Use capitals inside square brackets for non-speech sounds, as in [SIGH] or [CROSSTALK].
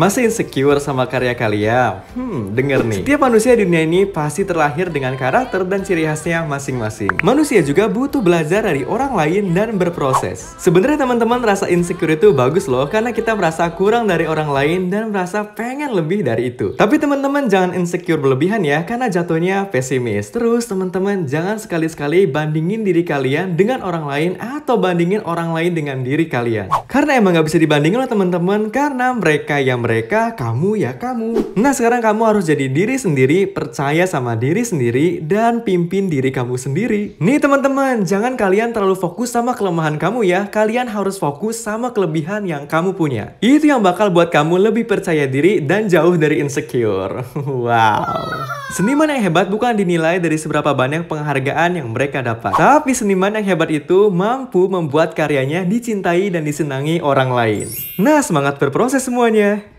Masih insecure sama karya kalian? Hmm, denger nih. Setiap manusia di dunia ini pasti terlahir dengan karakter dan ciri khasnya masing-masing. Manusia juga butuh belajar dari orang lain dan berproses. Sebenarnya teman-teman rasa insecure itu bagus loh karena kita merasa kurang dari orang lain dan merasa pengen lebih dari itu. Tapi teman-teman jangan insecure berlebihan ya karena jatuhnya pesimis. Terus teman-teman jangan sekali-sekali bandingin diri kalian dengan orang lain atau bandingin orang lain dengan diri kalian. Karena emang nggak bisa dibandingin loh teman-teman karena mereka yang mereka, kamu ya kamu. Nah sekarang kamu harus jadi diri sendiri, percaya sama diri sendiri, dan pimpin diri kamu sendiri. Nih teman-teman, jangan kalian terlalu fokus sama kelemahan kamu ya, kalian harus fokus sama kelebihan yang kamu punya. Itu yang bakal buat kamu lebih percaya diri dan jauh dari insecure. [LAUGHS] Wow. Seniman yang hebat bukan dinilai dari seberapa banyak penghargaan yang mereka dapat. Tapi seniman yang hebat itu mampu membuat karyanya dicintai dan disenangi orang lain. Nah, semangat berproses semuanya!